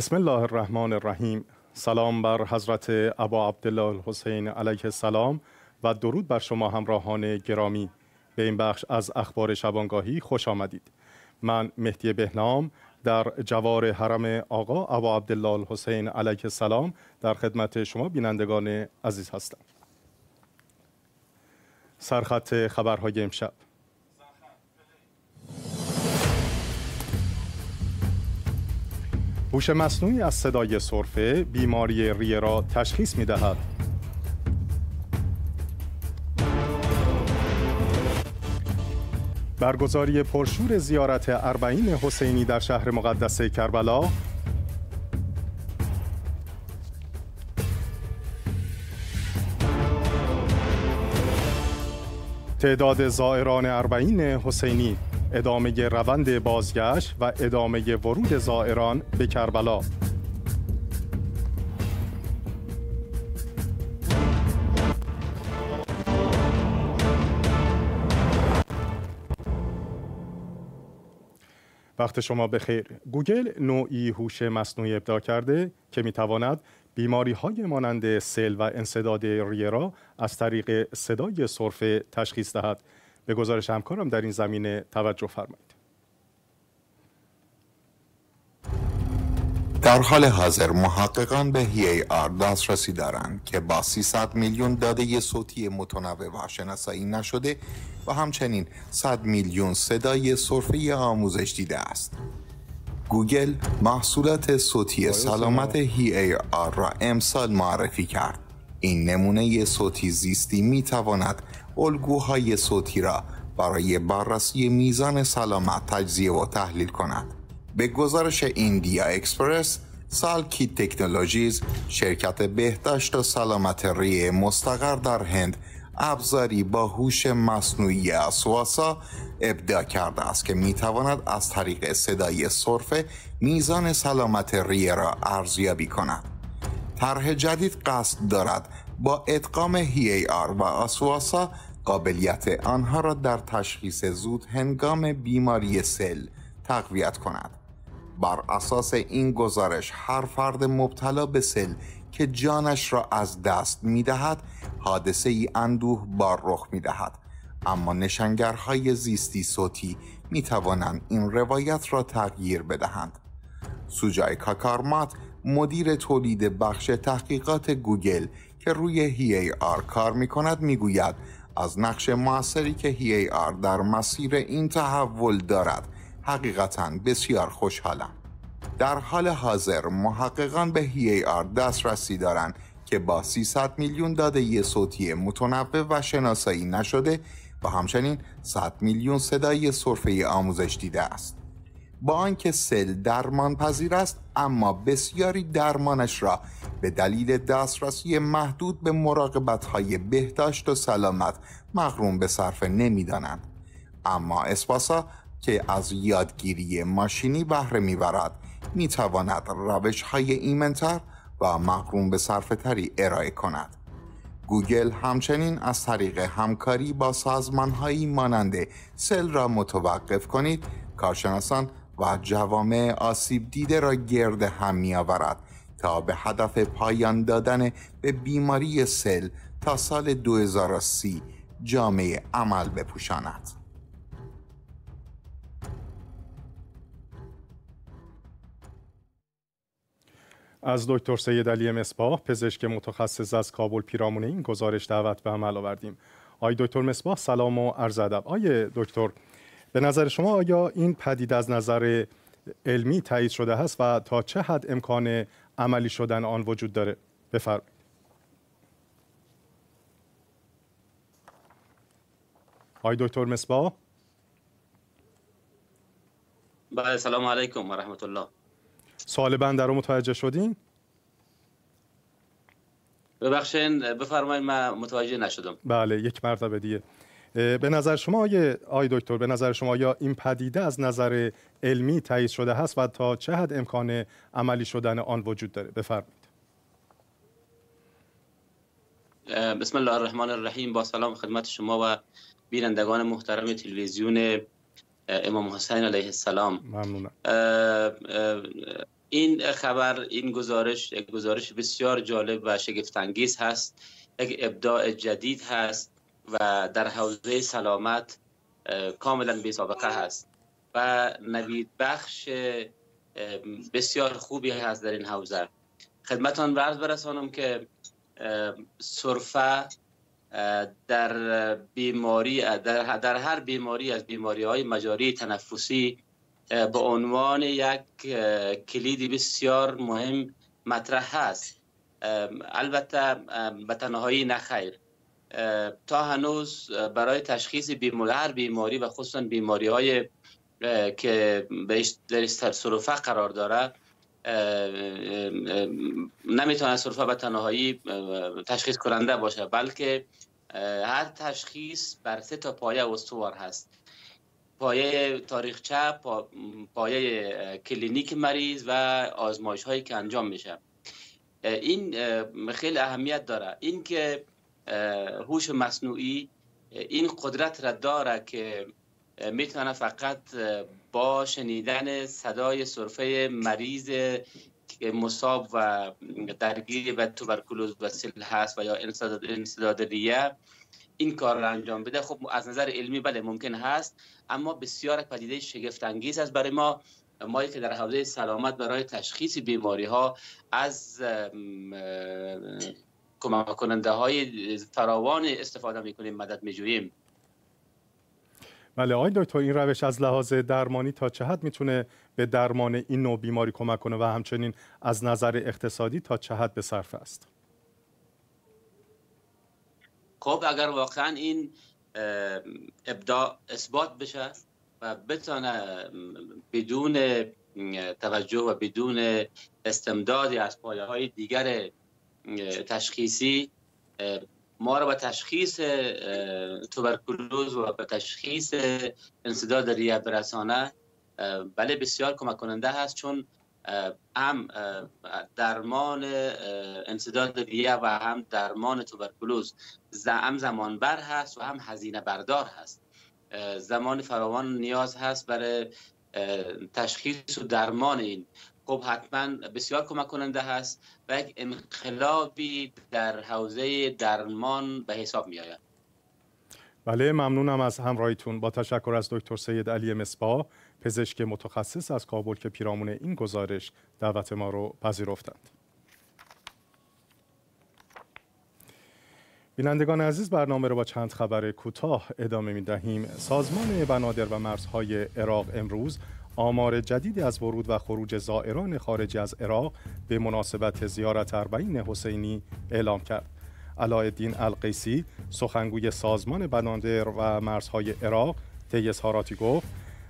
بسم الله الرحمن الرحیم سلام بر حضرت ابا عبدالله الحسین علیه السلام و درود بر شما همراهان گرامی به این بخش از اخبار شبانگاهی خوش آمدید من مهدی بهنام در جوار حرم آقا ابا عبدالله الحسین علیه السلام در خدمت شما بینندگان عزیز هستم سرخط خبرهای امشب هوش مصنوعی از صدای سرفه بیماری ریه را تشخیص می دهد. برگزاری پرشور زیارت اربعین حسینی در شهر مقدس کربلا تعداد زائران اربعین حسینی ادامه روند بازگشت و ادامه ورود زائران به کربلا وقت شما بخیر گوگل نوعی هوش مصنوعی ابداع کرده که میتواند بیماری های مانند سل و انصداد ریه را از طریق صدای سرفه تشخیص دهد به گزارش همکارم در این زمینه توجه فرمایید در حال حاضر محققان به هی آر دسترسی دارند که با 300 میلیون داده صوتی متنوع و شناسایی نشده و همچنین 100 میلیون صدای صرفه آموزش دیده است. گوگل محصولات صوتی سلامت هی آر را امسال معرفی کرد. این نمونه صوتی زیستی می تواند الگوهای صوتی را برای بررسی میزان سلامت تجزیه و تحلیل کند. به گزارش ایندیا اکسپرس، سالکی تکنولوژیز شرکت بهداشت و سلامت ریه مستقر در هند ابزاری با هوش مصنوعی اسواسا ابداع کرده است که میتواند از طریق صدای صرفه میزان سلامت ریه را ارزیابی کند طرح جدید قصد دارد با ادغام هی ای آر و آسواسا قابلیت آنها را در تشخیص زود هنگام بیماری سل تقویت کند بر اساس این گزارش هر فرد مبتلا به سل که جانش را از دست می دهد حادثه ای اندوه بار رخ می دهد اما نشانگرهای زیستی صوتی می توانند این روایت را تغییر بدهند سوجای کاکارمات مدیر تولید بخش تحقیقات گوگل که روی هی ای آر کار می کند می گوید از نقش موثری که هی آر در مسیر این تحول دارد حقیقتا بسیار خوشحالم در حال حاضر محققان به هی آر دسترسی دارند که با 300 میلیون داده صوتی متنوع و شناسایی نشده و همچنین 100 میلیون صدای صرفه آموزش دیده است. با آنکه سل درمان پذیر است اما بسیاری درمانش را به دلیل دسترسی محدود به مراقبت های بهداشت و سلامت مغروم به صرفه نمیدانند اما اسپاسا که از یادگیری ماشینی بهره میبرد میتواند روش های ایمنتر و مغروم به صرفه تری ارائه کند گوگل همچنین از طریق همکاری با هایی مانند سل را متوقف کنید کارشناسان و جوامع آسیب دیده را گرد هم می تا به هدف پایان دادن به بیماری سل تا سال 2030 جامعه عمل بپوشاند. از دکتر سید علی مصباح پزشک متخصص از کابل پیرامون این گزارش دعوت به عمل آوردیم آی دکتر مصباح سلام و عرض ادب آی دکتر به نظر شما آیا این پدید از نظر علمی تایید شده هست و تا چه حد امکان عملی شدن آن وجود داره بفرمایید آی دکتر مصباح بله سلام علیکم و رحمت الله سوال بنده رو متوجه شدین ببخشین بفرمایید من متوجه نشدم بله یک مرتبه دیگه به نظر شما آیا آی دکتر به نظر شما یا این پدیده از نظر علمی تایید شده هست و تا چه حد امکان عملی شدن آن وجود داره بفرمایید بسم الله الرحمن الرحیم با سلام خدمت شما و بینندگان محترم تلویزیون امام حسین علیه السلام ممنونم. این خبر این گزارش گزارش بسیار جالب و شگفت انگیز هست یک ابداع جدید هست و در حوزه سلامت کاملا بی سابقه هست و نوید بخش بسیار خوبی هست در این حوزه خدمتان برز برسانم که سرفه در بیماری در, در هر بیماری از بیماری های مجاری تنفسی به عنوان یک کلیدی بسیار مهم مطرح هست البته به تنهایی نخیر تا هنوز برای تشخیص هر بیماری و خصوصا بیماری های که بهش در سرفه قرار داره نمیتونه سرفه به تنهایی تشخیص کننده باشه بلکه هر تشخیص بر سه تا پایه استوار هست پایه تاریخچه پایه کلینیک مریض و آزمایش هایی که انجام میشه این خیلی اهمیت داره اینکه هوش مصنوعی این قدرت را داره که میتونه فقط با شنیدن صدای صرفه مریض مصاب و درگیر و توبرکلوز و سل هست و یا انسداد ریه این کار را انجام بده خب از نظر علمی بله ممکن هست اما بسیار پدیده شگفت انگیز است برای ما ما که در حوزه سلامت برای تشخیص بیماری ها از کمک کننده های فراوان استفاده کنیم، مدد میجوییم بله آقای دکتر این روش از لحاظ درمانی تا چه حد میتونه به درمان این نوع بیماری کمک کنه و همچنین از نظر اقتصادی تا چه حد به صرف است خب اگر واقعا این ابداع اثبات بشه و بتونه بدون توجه و بدون استمدادی از پایه های دیگر تشخیصی ما را به تشخیص توبرکلوز و به تشخیص انصداد ریه برسانه بله بسیار کمک کننده هست چون هم درمان انسداد ریه و هم درمان توبرکلوز هم زمانبر هست و هم هزینه بردار هست زمان فراوان نیاز هست برای تشخیص و درمان این خب حتما بسیار کمک کننده هست و یک انقلابی در حوزه درمان به حساب می آید بله ممنونم از همراهیتون با تشکر از دکتر سید علی مصباح پزشک متخصص از کابل که پیرامون این گزارش دعوت ما رو پذیرفتند بینندگان عزیز برنامه رو با چند خبر کوتاه ادامه می دهیم سازمان بنادر و مرزهای عراق امروز آمار جدیدی از ورود و خروج زائران خارجی از عراق به مناسبت زیارت اربعین حسینی اعلام کرد. علایالدین القیسی سخنگوی سازمان بنادر و مرزهای عراق طی اظهاراتی گفت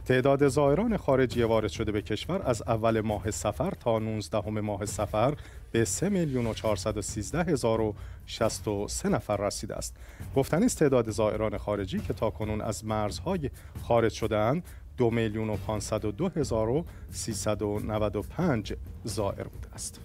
تعداد زائران خارجی وارد شده به کشور از اول ماه سفر تا 19 ماه سفر به 3 میلیون و 413 هزار و 63 نفر رسیده است. گفتن تعداد زائران خارجی که تا کنون از مرزهای خارج شدند دو میلیون و هزار و پنج زائر بوده است.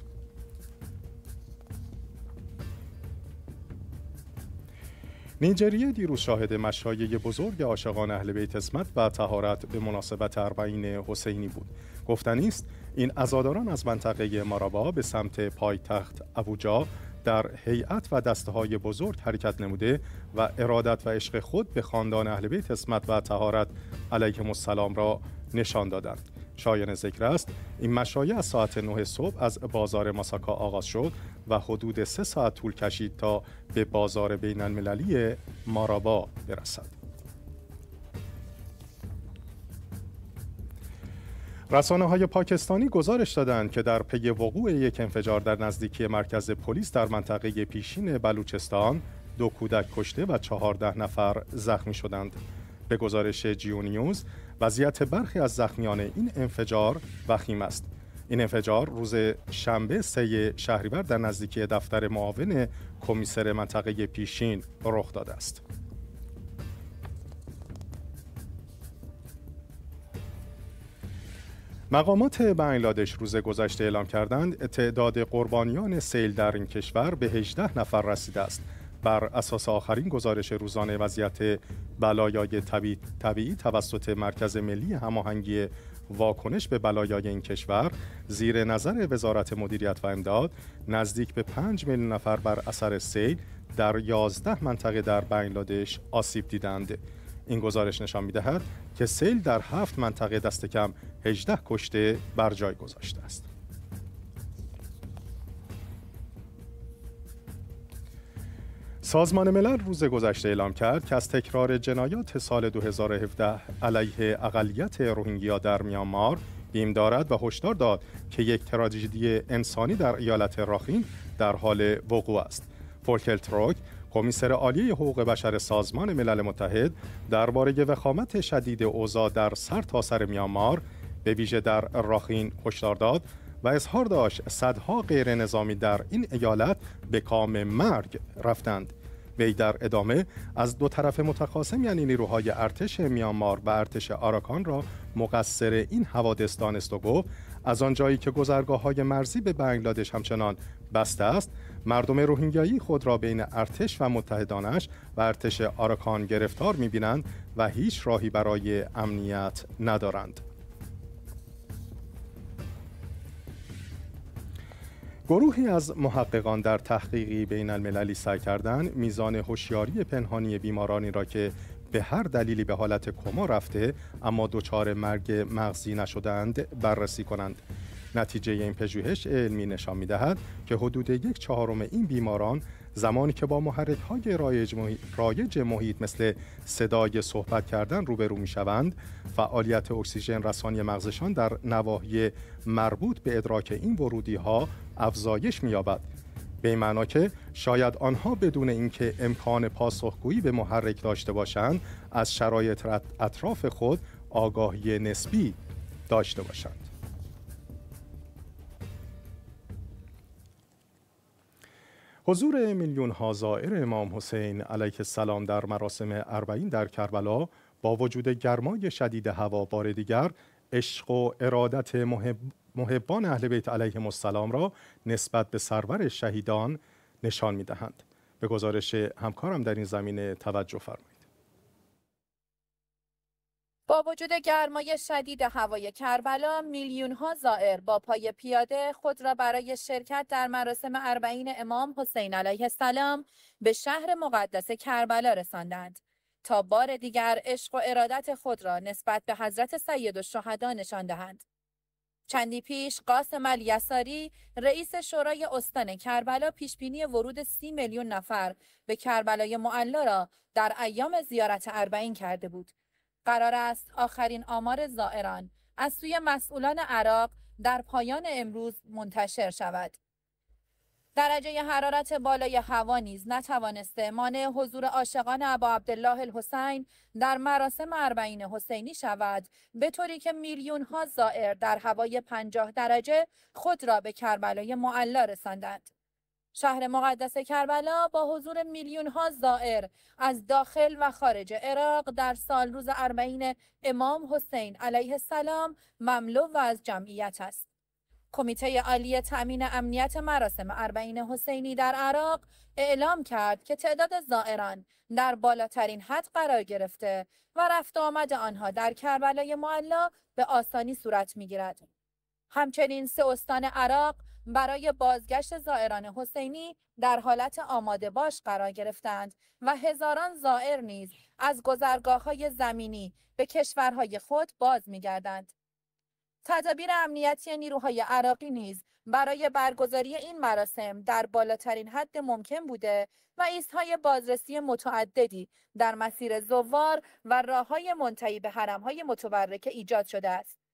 نیجریه دیروز شاهد مشایع بزرگ عاشقان اهل بیت اسمت و تهارت به مناسبت اربعین حسینی بود گفتنی است این عزاداران از منطقه مارابا به سمت پایتخت ابوجا در هیئت و دسته های بزرگ حرکت نموده و ارادت و عشق خود به خاندان اهل بیت اسمت و تهارت علیه السلام را نشان دادند شایان ذکر است این مشایع از ساعت 9 صبح از بازار ماساکا آغاز شد و حدود سه ساعت طول کشید تا به بازار بین المللی مارابا برسد رسانه های پاکستانی گزارش دادند که در پی وقوع یک انفجار در نزدیکی مرکز پلیس در منطقه پیشین بلوچستان دو کودک کشته و چهارده نفر زخمی شدند. به گزارش جیونیوز، وضعیت برخی از زخمیان این انفجار وخیم است این انفجار روز شنبه سه شهریور در نزدیکی دفتر معاون کمیسر منطقه پیشین رخ داده است مقامات بنگلادش روز گذشته اعلام کردند تعداد قربانیان سیل در این کشور به 18 نفر رسیده است بر اساس آخرین گزارش روزانه وضعیت بلایای طبیعی, توسط مرکز ملی هماهنگی واکنش به بلایای این کشور زیر نظر وزارت مدیریت و امداد نزدیک به 5 میلیون نفر بر اثر سیل در 11 منطقه در بنگلادش آسیب دیدند. این گزارش نشان می‌دهد که سیل در هفت منطقه دست کم 18 کشته بر جای گذاشته است. سازمان ملل روز گذشته اعلام کرد که از تکرار جنایات سال 2017 علیه اقلیت روهینگیا در میانمار بیم دارد و هشدار داد که یک تراژدی انسانی در ایالت راخین در حال وقوع است. فولکل تروک کمیسر عالی حقوق بشر سازمان ملل متحد درباره وخامت شدید اوضاع در سرتاسر سر میانمار به ویژه در راخین هشدار داد و اظهار داشت صدها غیر نظامی در این ایالت به کام مرگ رفتند وی در ادامه از دو طرف متخاصم یعنی نیروهای ارتش میانمار و ارتش آراکان را مقصر این حوادث دانست و گفت از آنجایی که گذرگاه های مرزی به بنگلادش همچنان بسته است مردم روهینگیایی خود را بین ارتش و متحدانش و ارتش آراکان گرفتار می‌بینند و هیچ راهی برای امنیت ندارند گروهی از محققان در تحقیقی بین المللی سعی کردن میزان هوشیاری پنهانی بیمارانی را که به هر دلیلی به حالت کما رفته اما دچار مرگ مغزی نشدند بررسی کنند نتیجه این پژوهش علمی نشان میدهد که حدود یک چهارم این بیماران زمانی که با محرک های رایج, محیط، مثل صدای صحبت کردن روبرو می شوند فعالیت اکسیژن رسانی مغزشان در نواحی مربوط به ادراک این ورودی ها افزایش می یابد به این معنا که شاید آنها بدون اینکه امکان پاسخگویی به محرک داشته باشند از شرایط اطراف خود آگاهی نسبی داشته باشند حضور میلیون ها زائر امام حسین علیه السلام در مراسم اربعین در کربلا با وجود گرمای شدید هوا بار دیگر عشق و ارادت محب... محبان اهل بیت علیهم السلام را نسبت به سرور شهیدان نشان دهند. به گزارش همکارم در این زمینه توجه فرمایید با وجود گرمای شدید هوای کربلا میلیون زائر با پای پیاده خود را برای شرکت در مراسم اربعین امام حسین علیه السلام به شهر مقدس کربلا رساندند تا بار دیگر عشق و ارادت خود را نسبت به حضرت سید و نشان دهند چندی پیش قاسم الیساری رئیس شورای استان کربلا پیشبینی ورود سی میلیون نفر به کربلای معلا را در ایام زیارت اربعین کرده بود قرار است آخرین آمار زائران از سوی مسئولان عراق در پایان امروز منتشر شود. درجه حرارت بالای هوا نیز نتوانسته مانع حضور عاشقان ابا عبدالله الحسین در مراسم اربعین حسینی شود به طوری که میلیون ها زائر در هوای پنجاه درجه خود را به کربلای معلا رساندند شهر مقدس کربلا با حضور میلیون ها زائر از داخل و خارج عراق در سال روز اربعین امام حسین علیه السلام مملو و از جمعیت است. کمیته عالی تأمین امنیت مراسم اربعین حسینی در عراق اعلام کرد که تعداد زائران در بالاترین حد قرار گرفته و رفت آمد آنها در کربلای معلا به آسانی صورت میگیرد. همچنین سه استان عراق برای بازگشت زائران حسینی در حالت آماده باش قرار گرفتند و هزاران زائر نیز از گذرگاه های زمینی به کشورهای خود باز می گردند. تدابیر امنیتی نیروهای عراقی نیز برای برگزاری این مراسم در بالاترین حد ممکن بوده و ایستهای بازرسی متعددی در مسیر زوار و راههای منتهی به حرمهای متبرکه ایجاد شده است.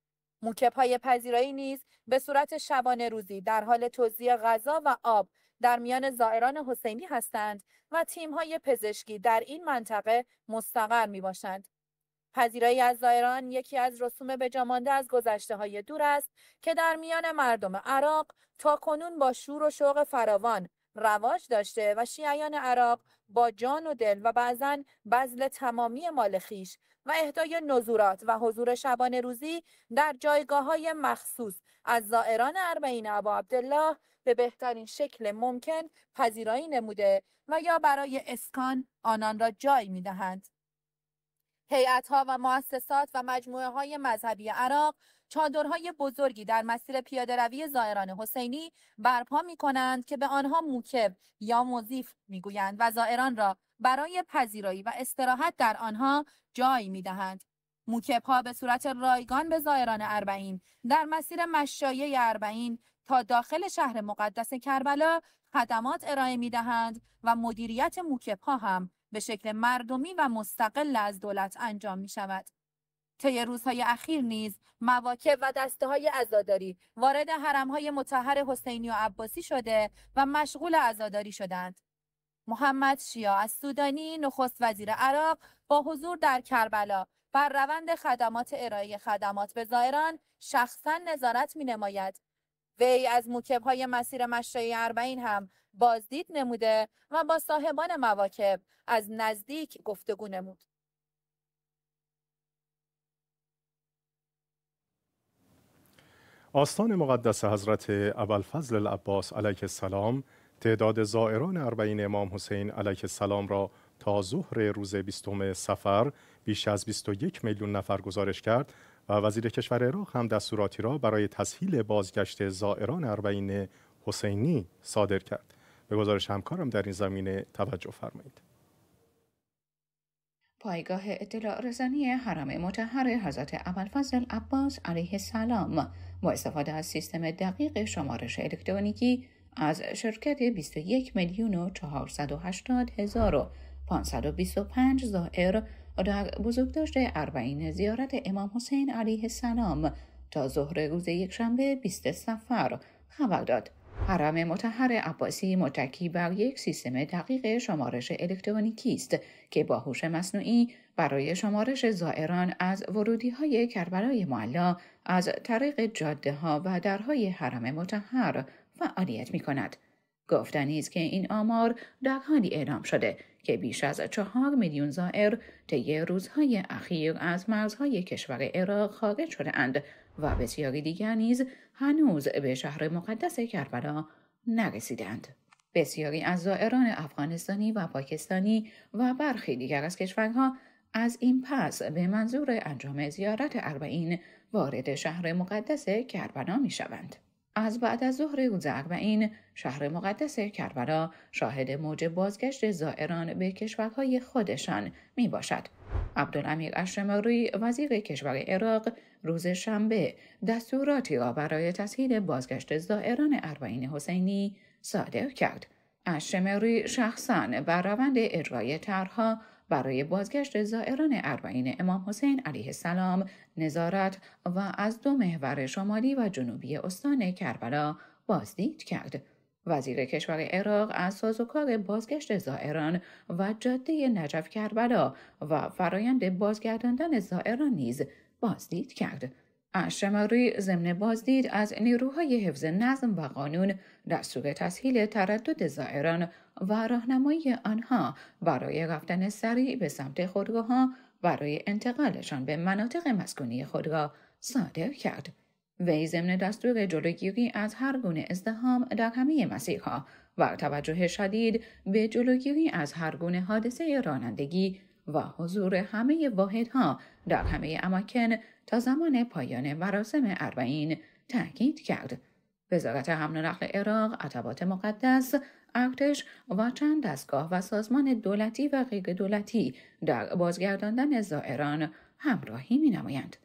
موکپ های پذیرایی نیز به صورت شبانه روزی در حال توزیع غذا و آب در میان زائران حسینی هستند و تیم های پزشکی در این منطقه مستقر می باشند. پذیرایی از زائران یکی از رسوم جامانده از گذشته های دور است که در میان مردم عراق تا کنون با شور و شوق فراوان رواج داشته و شیعیان عراق با جان و دل و بعضا بذل تمامی مال خیش و اهدای نزورات و حضور شبان روزی در جایگاه های مخصوص از زائران اربعین ابا عبدالله به بهترین شکل ممکن پذیرایی نموده و یا برای اسکان آنان را جای می دهند. ها و مؤسسات و مجموعه های مذهبی عراق چادرهای بزرگی در مسیر پیاده روی زائران حسینی برپا می کنند که به آنها موکب یا می گویند و زائران را برای پذیرایی و استراحت در آنها جای می دهند. موکب ها به صورت رایگان به زائران اربعین در مسیر مشایه اربعین تا داخل شهر مقدس کربلا خدمات ارائه می دهند و مدیریت موکب ها هم به شکل مردمی و مستقل از دولت انجام می شود. طی روزهای اخیر نیز مواکب و دسته های عزاداری وارد حرم های متحر حسینی و عباسی شده و مشغول عزاداری شدند. محمد شیا از سودانی نخست وزیر عراق با حضور در کربلا بر روند خدمات ارائه خدمات به زائران شخصا نظارت می نماید. وی از موکب های مسیر مشرعی اربعین هم بازدید نموده و با صاحبان مواکب از نزدیک گفتگو نمود. آستان مقدس حضرت فضل العباس علیه السلام تعداد زائران اربعین امام حسین علیه السلام را تا ظهر روز بیستم سفر بیش از 21 میلیون نفر گزارش کرد و وزیر کشور عراق هم دستوراتی را برای تسهیل بازگشت زائران اربعین حسینی صادر کرد. به گزارش همکارم در این زمینه توجه فرمایید. پایگاه اطلاع رسانی حرم متحر حضرت ابوالفضل عباس علیه السلام با استفاده از سیستم دقیق شمارش الکترونیکی از شرکت 21 میلیون و 480 هزار و 525 زائر در بزرگداشت اربعین زیارت امام حسین علیه السلام تا ظهر روز یکشنبه 20 سفر خبر داد حرم متحر عباسی متکی بر یک سیستم دقیق شمارش الکترونیکی است که با هوش مصنوعی برای شمارش زائران از ورودی های کربلای معلا از طریق جاده ها و درهای حرم متحر فعالیت می کند. گفتنی که این آمار در حالی اعلام شده که بیش از چهار میلیون زائر طی روزهای اخیر از مرزهای کشور عراق خارج شده اند و بسیاری دیگر نیز هنوز به شهر مقدس کربلا نرسیدند. بسیاری از زائران افغانستانی و پاکستانی و برخی دیگر از کشورها از این پس به منظور انجام زیارت اربعین وارد شهر مقدس کربلا می از بعد از ظهر روز اربعین شهر مقدس کربلا شاهد موج بازگشت زائران به کشورهای خودشان میباشد. باشد. عبدالامیر روی وزیر کشور عراق روز شنبه دستوراتی را برای تسهیل بازگشت زائران اربعین حسینی صادر کرد اشمری شخصا بر روند اجرای طرحها برای بازگشت زائران اربعین امام حسین علیه السلام نظارت و از دو محور شمالی و جنوبی استان کربلا بازدید کرد وزیر کشور عراق از سازوکار بازگشت زائران و جاده نجف کربلا و فرایند بازگرداندن زائران نیز بازدید کرد. اشمری ضمن بازدید از نیروهای حفظ نظم و قانون دستور تسهیل تردد زائران و راهنمایی آنها برای رفتن سریع به سمت خودروها برای انتقالشان به مناطق مسکونی خود صادر کرد وی ضمن دستور جلوگیری از هر گونه ازدهام در همه مسیرها و توجه شدید به جلوگیری از هر گونه حادثه رانندگی و حضور همه واحدها در همه اماکن تا زمان پایان مراسم اربعین تاکید کرد وزارت حمل و نقل عراق عطبات مقدس ارتش و چند دستگاه و سازمان دولتی و غیر دولتی در بازگرداندن زائران همراهی می نمایند.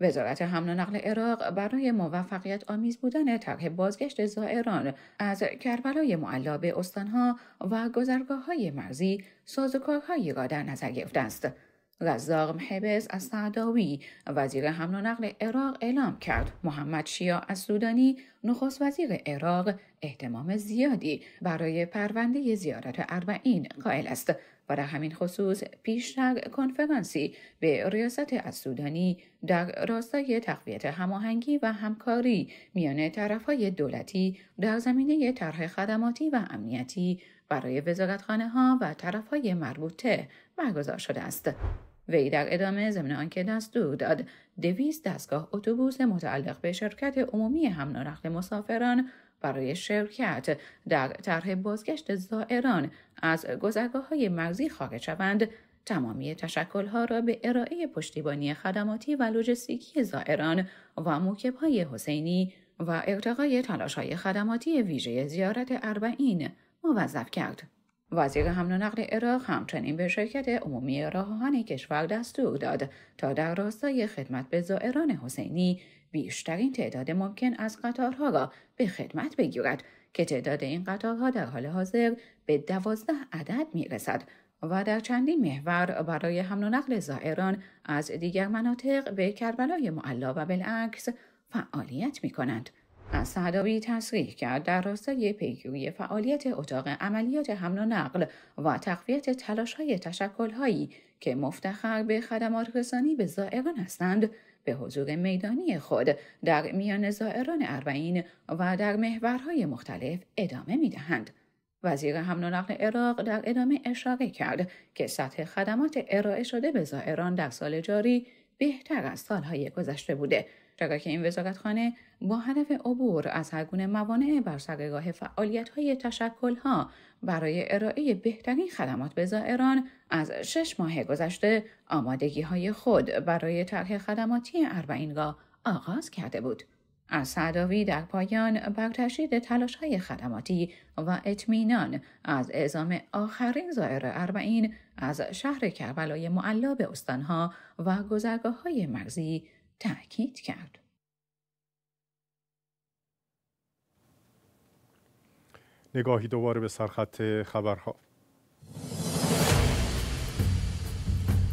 وزارت حمل و نقل عراق برای موفقیت آمیز بودن طرح بازگشت زائران از کربلای معلا به استانها و گذرگاه های مرزی سازوکارهایی را در نظر گرفته است رزاق محبس از سعداوی وزیر حمل و نقل عراق اعلام کرد محمد شیا از سودانی نخست وزیر عراق احتمام زیادی برای پرونده زیارت اربعین قائل است برای همین خصوص پیشتر کنفرانسی به ریاست از سودانی در راستای تقویت هماهنگی و همکاری میان طرفهای دولتی در زمینه طرح خدماتی و امنیتی برای وزارتخانه ها و طرفهای مربوطه برگزار شده است. وی در ادامه ضمن آنکه دستور داد دویست دستگاه اتوبوس متعلق به شرکت عمومی حمل مسافران برای شرکت در طرح بازگشت زائران از گذرگاه های مرزی خارج شوند تمامی تشکلها را به ارائه پشتیبانی خدماتی و لوجستیکی زائران و موکبهای حسینی و ارتقای تلاشهای خدماتی ویژه زیارت اربعین موظف کرد وزیر حمل و نقل عراق همچنین به شرکت عمومی راهان کشور دستور داد تا در راستای خدمت به زائران حسینی بیشترین تعداد ممکن از قطارها را به خدمت بگیرد که تعداد این قطارها در حال حاضر به دوازده عدد می رسد و در چندین محور برای حمل و نقل زائران از دیگر مناطق به کربلای معلا و بالعکس فعالیت می کنند. صحداوی تصریح کرد در راستای پیگیری فعالیت اتاق عملیات حمل و نقل و تقویت تلاش های تشکل هایی که مفتخر به خدمات رسانی به زائران هستند به حضور میدانی خود در میان زائران اربعین و در محورهای مختلف ادامه میدهند وزیر حمل و نقل عراق در ادامه اشاره کرد که سطح خدمات ارائه شده به زائران در سال جاری بهتر از سالهای گذشته بوده چرا که این وزارتخانه با هدف عبور از گونه موانع بر سرگاه فعالیت های تشکل برای ارائه بهترین خدمات به زائران از شش ماه گذشته آمادگی های خود برای طرح خدماتی را آغاز کرده بود. از صداوی در پایان بر تشدید تلاش های خدماتی و اطمینان از اعزام آخرین زائر اربعین از شهر کربلای معلا به استانها و گذرگاه های مرزی تأکید کرد. نگاهی دوباره به سرخط خبرها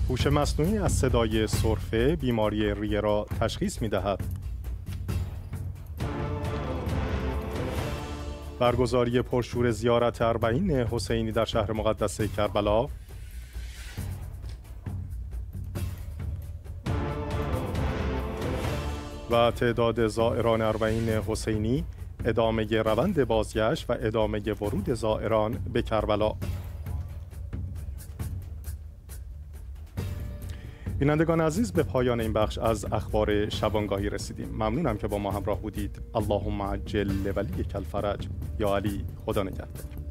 هوش مصنوعی از صدای سرفه بیماری ریه را تشخیص می دهد. برگزاری پرشور زیارت اربعین حسینی در شهر مقدس کربلا تعداد زائران اربعین حسینی ادامه روند بازگشت و ادامه ورود زائران به کربلا بینندگان عزیز به پایان این بخش از اخبار شبانگاهی رسیدیم ممنونم که با ما همراه بودید اللهم عجل ولی کلفرج یا علی خدا نگهدار